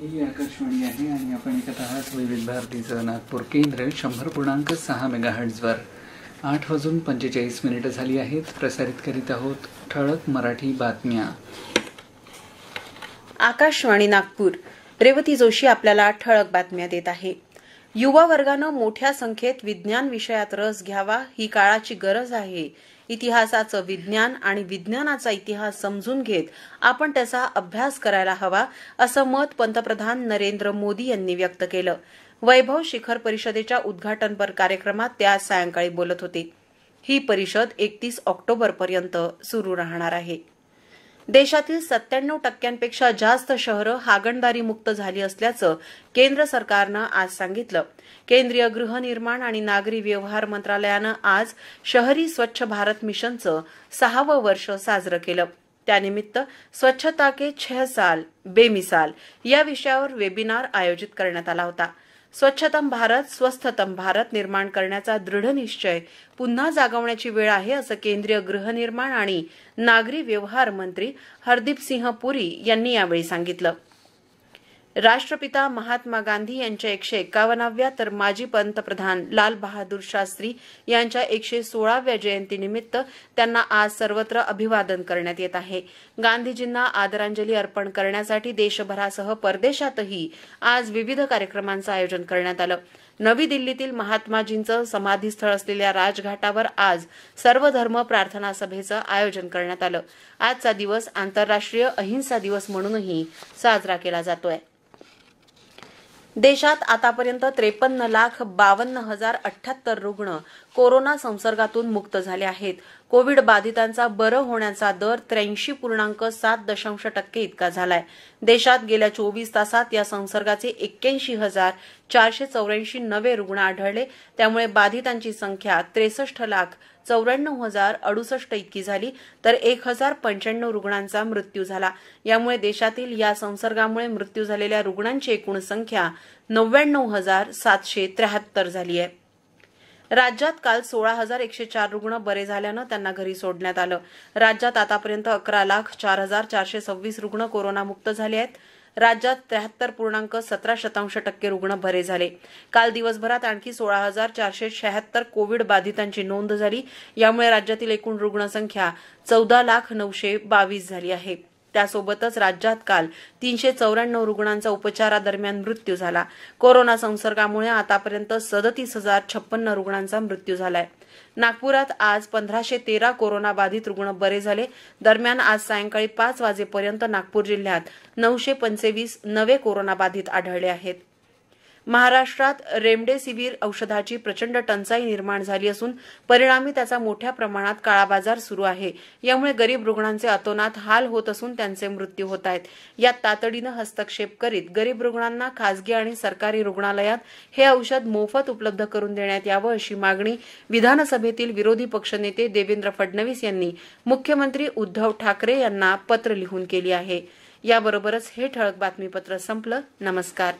ही आकाशवाणी आहे आणि आपण ऐकत आहात विविध भारतीचं नागपूर केंद्र शंभर पूर्णांक सहा मेगाहर्ट्झवर आठ वाजून पंचेचाळीस मिनिटं झाली आहेत प्रसारित करीत आहोत ठळक मराठी बातम्या आकाशवाणी नागपूर रेवती जोशी आपल्याला ठळक बातम्या देत आहे युवा वर्गानं मोठ्या संख्येत विज्ञान विषयात रस घ्यावा ही काळाची गरज आहे इतिहासाचं विज्ञान आणि विज्ञानाचा इतिहास समजून घेत आपण त्याचा अभ्यास करायला हवा असं मत पंतप्रधान नरेंद्र मोदी यांनी व्यक्त केलं वैभव शिखर परिषदेच्या उद्घाटनपर कार्यक्रमात त्या सायंकाळी बोलत होते ही परिषद एकतीस ऑक्टोबरपर्यंत सुरू राहणार आहे देशातील सत्त्याण्णव टक्क्यांपेक्षा जास्त शहरं हागणदारी मुक्त झाली असल्याचं केंद्र सरकारनं आज सांगितलं केंद्रीय गृहनिर्माण आणि नागरी व्यवहार मंत्रालयानं आज शहरी स्वच्छ भारत मिशनचं सहावं वर्ष साजरं केलं त्यानिमित्त स्वच्छता के छह साल बेमिसाल या विषयावर वेबिनार आयोजित करण्यात आला होता स्वच्छतम भारत स्वस्थतम भारत निर्माण करण्याचा दृढ निश्चय पुन्हा जागवण्याची वेळ आहे असं केंद्रीय गृहनिर्माण आणि नागरी व्यवहार मंत्री हरदीप सिंह पुरी यांनी यावेळी सांगितलं राष्ट्रपिता महात्मा गांधी यांच्या एकशे एकावन्नाव्या तर माजी पंतप्रधान लाल बहादूर शास्त्री यांच्या एकशे सोळाव्या जयंतीनिमित्त त्यांना आज सर्वत्र अभिवादन करण्यात येत आहे गांधीजींना आदरांजली अर्पण करण्यासाठी देशभरासह परदेशातही आज विविध कार्यक्रमांचं आयोजन करण्यात आलं नवी दिल्लीतील महात्माजींचं समाधीस्थळ असलेल्या राजघाटावर आज सर्वधर्म प्रार्थना सभेचं आयोजन करण्यात आलं आजचा दिवस आंतरराष्ट्रीय अहिंसा दिवस म्हणूनही साजरा केला जातो देशात आतापर्यंत त्रेपन्न लाख बावन्न हजार अठ्ठ्याहत्तर रुग्ण कोरोना संसर्गातून मुक्त झाले आहेत कोविड बाधितांचा बरं होण्याचा दर त्र्याऐंशी पूर्णांक सात दशांश टक्के इतका झाला आहे देशात गेल्या चोवीस तासात या संसर्गाचे एक्क्याऐंशी हजार चारशे चौऱ्याऐंशी नवे रुग्ण आढळले त्यामुळे बाधितांची संख्या त्रेसष्ट लाख चौऱ्याण्णव हजार अडुसष्ट इतकी झाली तर एक हजार पंच्याण्णव रुग्णांचा मृत्यू झाला यामुळे देशातील या संसर्गामुळे मृत्यू झालेल्या रुग्णांची एकूण संख्या नव्याण्णव हजार सातशे त्र्याहत्तर झाली आहे राज्यात काल सोळा हजार एकशे चार रुग्ण बरे झाल्यानं त्यांना घरी सोडण्यात आलं राज्यात आतापर्यंत अकरा लाख चार हजार चारशे सव्वीस रुग्ण कोरोनामुक्त झाले आहेत राज्यात त्र्याहत्तर पूर्णांक सतरा शतांश टक्के रुग्ण बरे झाले काल दिवसभरात आणखी सोळा हजार चारशे शहात्तर कोविड बाधितांची नोंद झाली यामुळे राज्यातील एकूण रुग्णसंख्या चौदा लाख नऊशे बावीस झाली आहे त्यासोबतच राज्यात काल तीनशे चौऱ्याण्णव रुग्णांचा उपचारादरम्यान मृत्यू झाला कोरोना संसर्गामुळे आतापर्यंत सदतीस हजार छप्पन्न रुग्णांचा मृत्यू झालाय नागपुरात आज पंधराशे तेरा कोरोनाबाधित रुग्ण बरे झाले दरम्यान आज सायंकाळी पाच वाजेपर्यंत नागपूर जिल्ह्यात नऊशे पंचेवीस नवे कोरोनाबाधित आढळले आहेत महाराष्ट्रात रेमडेसिवीर औषधाची प्रचंड टंचाई निर्माण झाली असून परिणामी त्याचा मोठ्या प्रमाणात काळाबाजार सुरू आहे यामुळे गरीब रुग्णांचे अतोनात हाल होत असून त्यांचे मृत्यू होत आहेत यात तातडीनं हस्तक्षेप करीत गरीब रुग्णांना खासगी आणि सरकारी रुग्णालयात हे औषध मोफत उपलब्ध करून देण्यात यावं अशी मागणी विधानसभेतील विरोधी पक्षनेते देवेंद्र फडणवीस यांनी मुख्यमंत्री उद्धव ठाकरे यांना पत्र लिहून केली आहे याबरोबरच हे ठळक बातमीपत्र संपलं नमस्कार